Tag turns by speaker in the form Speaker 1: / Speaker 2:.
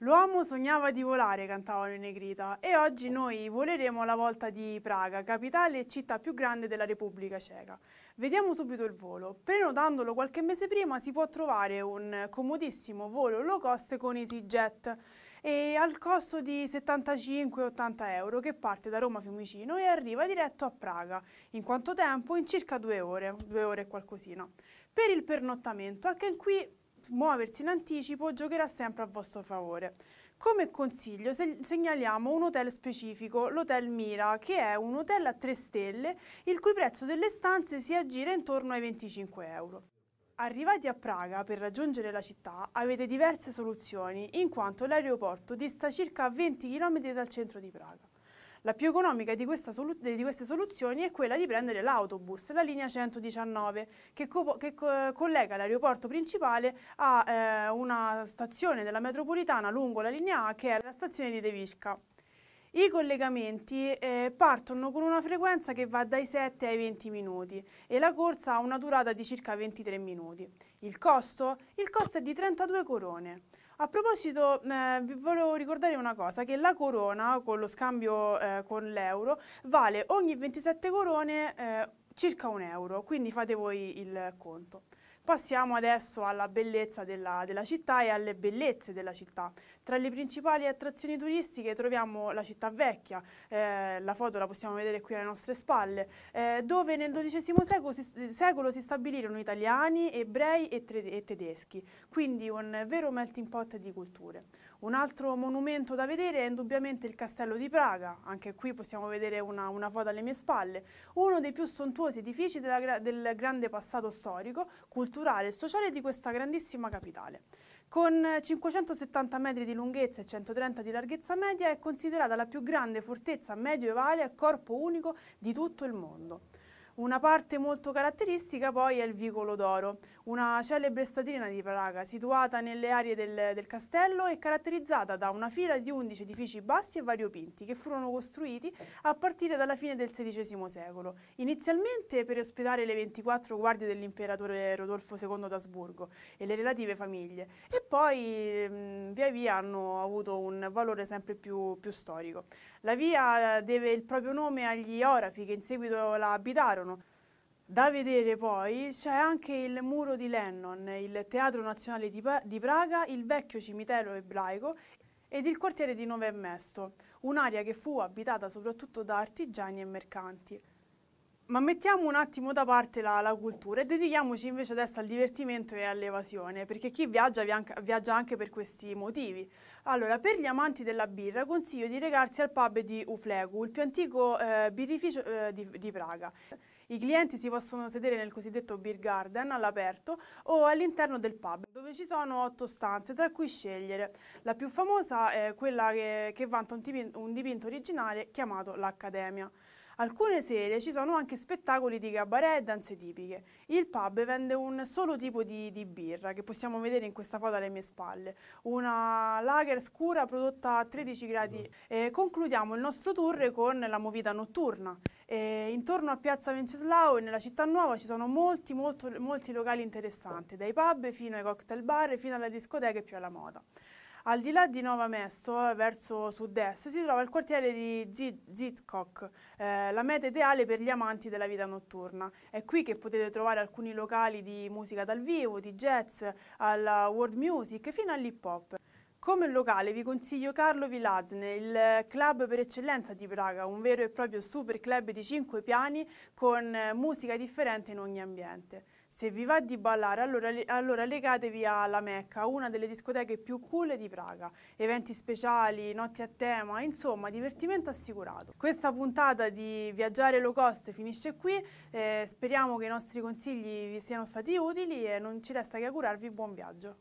Speaker 1: L'uomo sognava di volare, cantavano i Negrita, e oggi noi voleremo alla volta di Praga, capitale e città più grande della Repubblica Ceca. Vediamo subito il volo. Prenotandolo qualche mese prima si può trovare un comodissimo volo low cost con EasyJet e al costo di 75-80 euro che parte da Roma Fiumicino e arriva diretto a Praga, in quanto tempo in circa due ore, due ore e qualcosina. Per il pernottamento, anche qui muoversi in anticipo giocherà sempre a vostro favore. Come consiglio segnaliamo un hotel specifico, l'Hotel Mira, che è un hotel a 3 stelle il cui prezzo delle stanze si aggira intorno ai 25 euro. Arrivati a Praga per raggiungere la città avete diverse soluzioni in quanto l'aeroporto dista circa 20 km dal centro di Praga. La più economica di, di queste soluzioni è quella di prendere l'autobus, la linea 119, che, co che co collega l'aeroporto principale a eh, una stazione della metropolitana lungo la linea A che è la stazione di Tevisca. I collegamenti eh, partono con una frequenza che va dai 7 ai 20 minuti e la corsa ha una durata di circa 23 minuti. Il costo? Il costo è di 32 corone. A proposito, eh, vi volevo ricordare una cosa, che la corona, con lo scambio eh, con l'euro, vale ogni 27 corone eh, circa un euro, quindi fate voi il conto. Passiamo adesso alla bellezza della, della, città e alle bellezze della città. Tra le principali attrazioni turistiche troviamo la città vecchia, eh, la foto la possiamo vedere qui alle nostre spalle, eh, dove nel XII secolo si, eh, secolo si, stabilirono italiani, ebrei e, e tedeschi, quindi un vero melting pot di culture. Un altro monumento da vedere è indubbiamente il castello di Praga, anche qui possiamo vedere una, una foto alle mie spalle, uno dei più sontuosi edifici della, del grande passato storico, culturale culturale e sociale di questa grandissima capitale. Con 570 metri di lunghezza e 130 di larghezza media è considerata la più grande fortezza medioevale a corpo unico di tutto il mondo. Una parte molto caratteristica poi è il Vicolo d'Oro, una celebre statina di Praga situata nelle aree del, del castello e caratterizzata da una fila di 11 edifici bassi e variopinti che furono costruiti a partire dalla fine del XVI secolo, inizialmente per ospitare le 24 guardie dell'imperatore Rodolfo II d'Asburgo e le relative famiglie e poi mh, via via hanno avuto un valore sempre più, più storico. La via eh, deve il proprio nome agli orafi che in seguito la abitarono intorno. Da vedere poi c'è anche il muro di Lennon, il Teatro Nazionale di, di, Praga, il vecchio cimitero ebraico ed il quartiere di Novemmesto, un'area che fu abitata soprattutto da artigiani e mercanti. Ma mettiamo un attimo da parte la, la, cultura e dedichiamoci invece adesso al divertimento e all'evasione, perché chi viaggia viaggia anche per questi motivi. Allora, per gli amanti della birra consiglio di recarsi al pub di Uflegu, il più antico eh, birrificio eh, di, di Praga. I clienti si possono sedere nel cosiddetto beer garden all'aperto o all'interno del pub, dove ci sono otto stanze tra cui scegliere. La più famosa è quella che, che vanta un dipinto, un dipinto originale chiamato l'Accademia. Alcune sere ci sono anche spettacoli di cabaret e danze tipiche. Il pub vende un solo tipo di, di, birra, che possiamo vedere in questa foto alle mie spalle, una lager scura prodotta a 13 gradi. Esatto. E concludiamo il nostro tour con la movita notturna. E intorno a Piazza Venceslao e nella città nuova ci sono molti, molto, molti locali interessanti, dai pub fino ai cocktail bar, fino alle discoteche più alla moda. Al di là di Nova Mesto, eh, verso sud-est, si trova il quartiere di Zit Zitkok, eh, la meta ideale per gli amanti della vita notturna. È qui che potete trovare alcuni locali di musica dal vivo, di jazz, alla world music, fino all'hip hop. Come locale vi consiglio Carlo Vilazne, il club per eccellenza di Praga, un vero e proprio super club di 5 piani con musica differente in ogni ambiente se vi va di ballare, allora, allora, legatevi alla Mecca, una delle discoteche più cool di Praga. Eventi speciali, notti a tema, insomma, divertimento assicurato. Questa puntata di Viaggiare Low Cost finisce qui. Eh, speriamo che i nostri consigli vi siano stati utili e non ci resta che augurarvi buon viaggio.